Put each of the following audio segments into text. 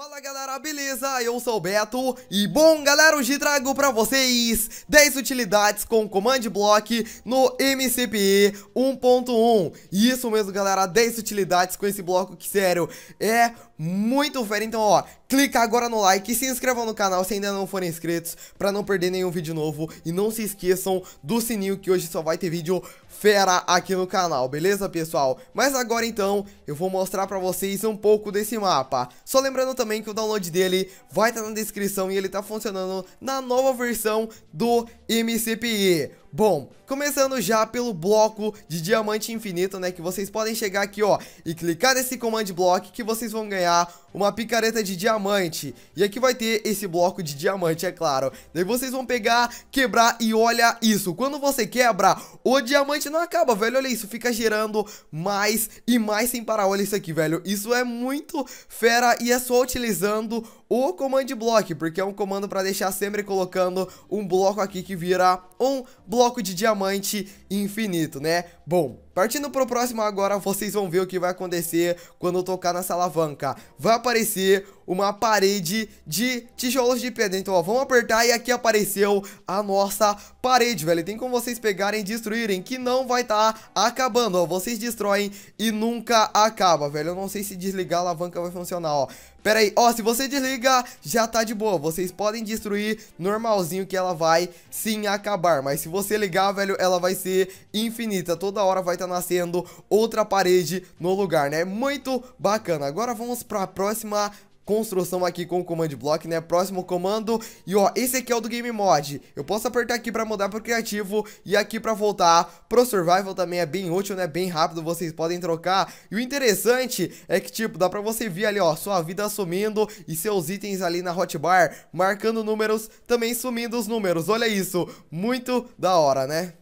Fala galera, beleza? Eu sou o Beto e bom galera, hoje trago pra vocês 10 utilidades com Command Block no MCPE 1.1 Isso mesmo galera, 10 utilidades com esse bloco que sério é muito fera Então ó, clica agora no like e se inscrevam no canal se ainda não forem inscritos para não perder nenhum vídeo novo e não se esqueçam do sininho que hoje só vai ter vídeo fera aqui no canal, beleza pessoal? Mas agora então eu vou mostrar para vocês um pouco desse mapa, só lembrando também que o download dele vai estar tá na descrição e ele tá funcionando na nova versão do MCPE. Bom, começando já pelo bloco de diamante infinito, né, que vocês podem chegar aqui, ó, e clicar nesse command block que vocês vão ganhar uma picareta de diamante. E aqui vai ter esse bloco de diamante, é claro. Daí vocês vão pegar, quebrar e olha isso. Quando você quebra, o diamante não acaba, velho. Olha isso, fica gerando mais e mais sem parar. Olha isso aqui, velho. Isso é muito fera e é só utilizando o command block, porque é um comando para deixar sempre colocando um bloco aqui que vira um bloco bloco de diamante infinito, né? Bom, Partindo pro próximo agora, vocês vão ver o que vai acontecer quando eu tocar nessa alavanca. Vai aparecer uma parede de tijolos de pedra. Então, ó, vamos apertar e aqui apareceu a nossa parede, velho. Tem como vocês pegarem e destruírem, que não vai estar tá acabando, ó. Vocês destroem e nunca acaba, velho. Eu não sei se desligar a alavanca vai funcionar, ó. Pera aí, ó, se você desliga, já tá de boa. Vocês podem destruir normalzinho que ela vai sim acabar. Mas se você ligar, velho, ela vai ser infinita. Toda hora vai estar tá nascendo outra parede no lugar, né? Muito bacana. Agora vamos para a próxima construção aqui com o comando block, né? Próximo comando. E ó, esse aqui é o do game mod. Eu posso apertar aqui para mudar pro criativo e aqui para voltar pro survival também é bem útil, né? Bem rápido, vocês podem trocar. E o interessante é que tipo, dá para você ver ali, ó, sua vida sumindo e seus itens ali na hotbar marcando números, também sumindo os números. Olha isso, muito da hora, né?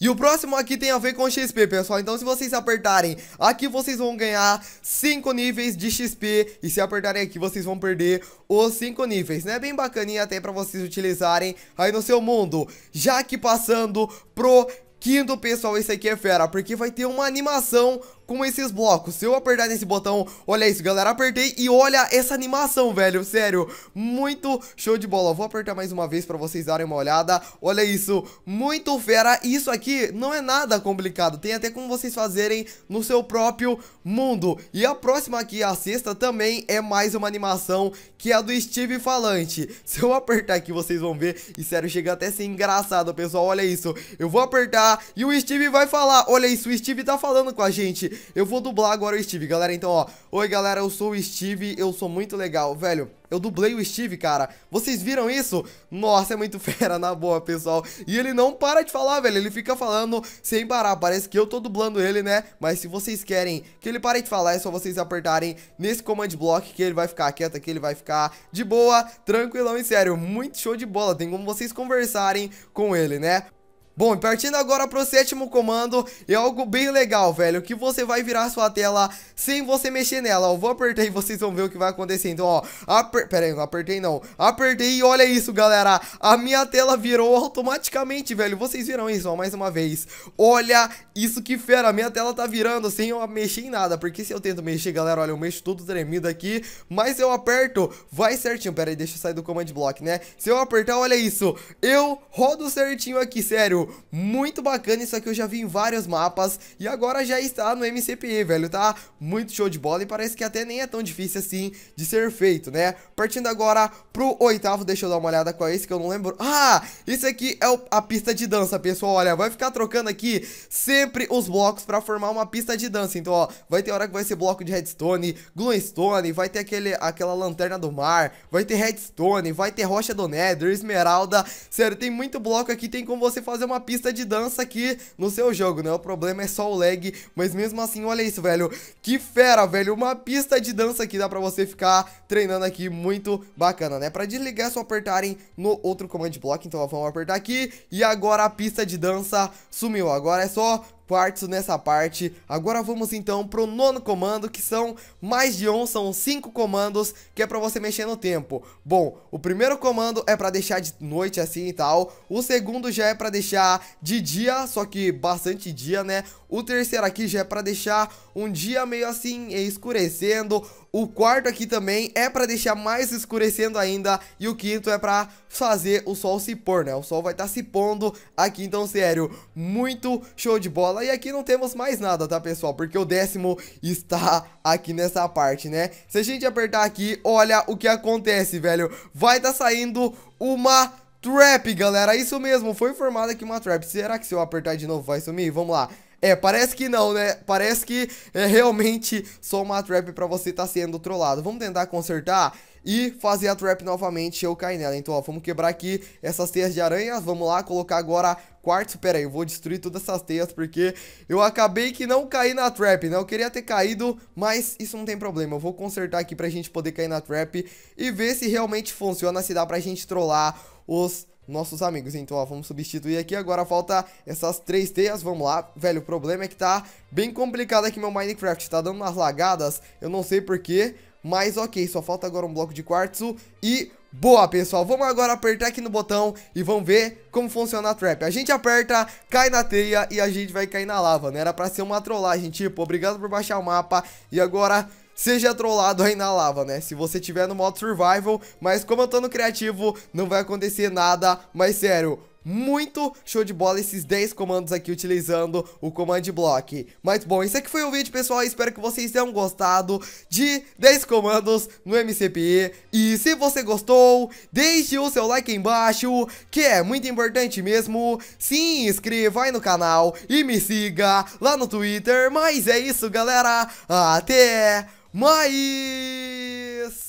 E o próximo aqui tem a ver com XP, pessoal. Então, se vocês apertarem aqui, vocês vão ganhar 5 níveis de XP. E se apertarem aqui, vocês vão perder os 5 níveis, né? Bem bacaninha até pra vocês utilizarem aí no seu mundo. Já que passando pro Quinto, pessoal, esse aqui é fera, porque vai ter uma animação com esses blocos. Se eu apertar nesse botão, olha isso, galera, apertei e olha essa animação, velho, sério, muito show de bola. Vou apertar mais uma vez pra vocês darem uma olhada, olha isso, muito fera. Isso aqui não é nada complicado, tem até como vocês fazerem no seu próprio mundo. E a próxima aqui, a sexta, também é mais uma animação que é a do Steve Falante. Se eu apertar aqui, vocês vão ver, e sério, chega até a ser engraçado, pessoal, olha isso. Eu vou apertar e o Steve vai falar, olha isso, o Steve tá falando com a gente. Eu vou dublar agora o Steve, galera. Então, ó. Oi, galera, eu sou o Steve, eu sou muito legal, velho. Eu dublei o Steve, cara. Vocês viram isso? Nossa, é muito fera, na boa, pessoal. E ele não para de falar, velho. Ele fica falando sem parar. Parece que eu tô dublando ele, né? Mas se vocês querem que ele pare de falar, é só vocês apertarem nesse command block que ele vai ficar quieto, que ele vai ficar de boa, tranquilão e sério. Muito show de bola. Tem como vocês conversarem com ele, né? Bom, e partindo agora pro sétimo comando, é algo bem legal, velho, que você vai virar sua tela sem você mexer nela, ó. Vou apertar e vocês vão ver o que vai acontecer. Então, ó, aper... pera aí, não apertei não. Apertei e olha isso, galera. A minha tela virou automaticamente, velho. Vocês viram isso, ó, mais uma vez. Olha isso que fera, a minha tela tá virando sem eu mexer em nada, porque se eu tento mexer, galera, olha, eu mexo tudo tremido aqui, mas eu aperto, vai certinho. Pera aí, deixa eu sair do command block, né? Se eu apertar, olha isso. Eu rodo certinho aqui, sério. Muito bacana isso aqui, eu já vi em vários mapas e agora já está no MCPE, velho, tá? Muito show de bola e parece que até nem é tão difícil assim de ser feito, né? Partindo agora pro oitavo, deixa eu dar uma olhada qual é esse que eu não lembro. Ah, isso aqui é o, a pista de dança, pessoal, olha, vai ficar trocando aqui sempre os blocos pra formar uma pista de dança. Então, ó, vai ter hora que vai ser bloco de redstone, glowstone, vai ter aquele, aquela lanterna do mar, vai ter redstone, vai ter rocha do nether, esmeralda. Sério, tem muito bloco aqui, tem como você fazer uma uma pista de dança aqui no seu jogo, né? O problema é só o lag, mas mesmo assim, olha isso, velho. Que fera, velho. Uma pista de dança aqui dá pra você ficar treinando aqui muito bacana, né? Pra desligar é só apertarem no outro command block, então vamos apertar aqui. E agora a pista de dança sumiu. Agora é só quartos nessa parte. Agora vamos então pro nono comando, que são mais de um, são cinco comandos, que é pra você mexer no tempo. Bom, o primeiro comando é pra deixar de noite assim e tal. O segundo já é pra deixar de dia, só que bastante dia, né? O terceiro aqui já é pra deixar um dia meio assim, escurecendo. O quarto aqui também é pra deixar mais escurecendo ainda. E o quinto é pra fazer o sol se pôr, né? O sol vai estar tá se pondo aqui, então, sério, muito show de bola. E aqui não temos mais nada, tá, pessoal? Porque o décimo está aqui nessa parte, né? Se a gente apertar aqui, olha o que acontece, velho. Vai estar tá saindo uma... Trap, galera, isso mesmo, foi formada aqui uma trap Será que se eu apertar de novo vai sumir? Vamos lá é, parece que não, né? Parece que é realmente só uma trap pra você tá sendo trollado. Vamos tentar consertar e fazer a trap novamente eu cair nela. Então, ó, vamos quebrar aqui essas teias de aranha. Vamos lá, colocar agora quartzo. Pera aí, eu vou destruir todas essas teias porque eu acabei que não caí na trap, né? Eu queria ter caído, mas isso não tem problema. Eu vou consertar aqui pra gente poder cair na trap e ver se realmente funciona, se dá pra gente trollar os nossos amigos. Então, ó, vamos substituir aqui. Agora falta essas três teias. Vamos lá. Velho, o problema é que tá bem complicado aqui meu Minecraft. Tá dando umas lagadas. Eu não sei porquê. Mas ok, só falta agora um bloco de quartzo e... Boa, pessoal, vamos agora apertar aqui no botão e vamos ver como funciona a trap. A gente aperta, cai na teia e a gente vai cair na lava, né? Era pra ser uma trollagem, tipo, obrigado por baixar o mapa e agora seja trollado aí na lava, né? Se você tiver no modo survival, mas como eu tô no criativo, não vai acontecer nada, mas sério... Muito show de bola esses 10 comandos aqui utilizando o Command Block Mas bom, esse aqui foi o vídeo pessoal, espero que vocês tenham gostado de 10 comandos no MCPE E se você gostou, deixe o seu like aí embaixo, que é muito importante mesmo Se inscreva aí no canal e me siga lá no Twitter Mas é isso galera, até mas